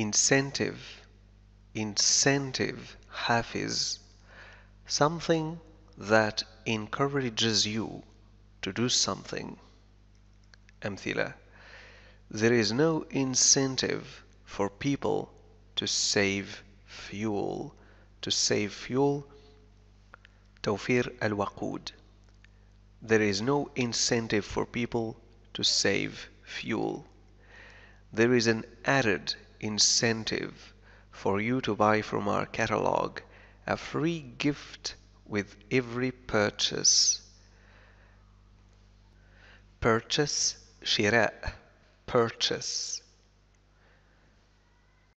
incentive incentive hafiz something that encourages you to do something amthila there is no incentive for people to save fuel to save fuel al-waqud. الوقود there is no incentive for people to save fuel there is an added incentive for you to buy from our catalog a free gift with every purchase. Purchase, شراء, purchase.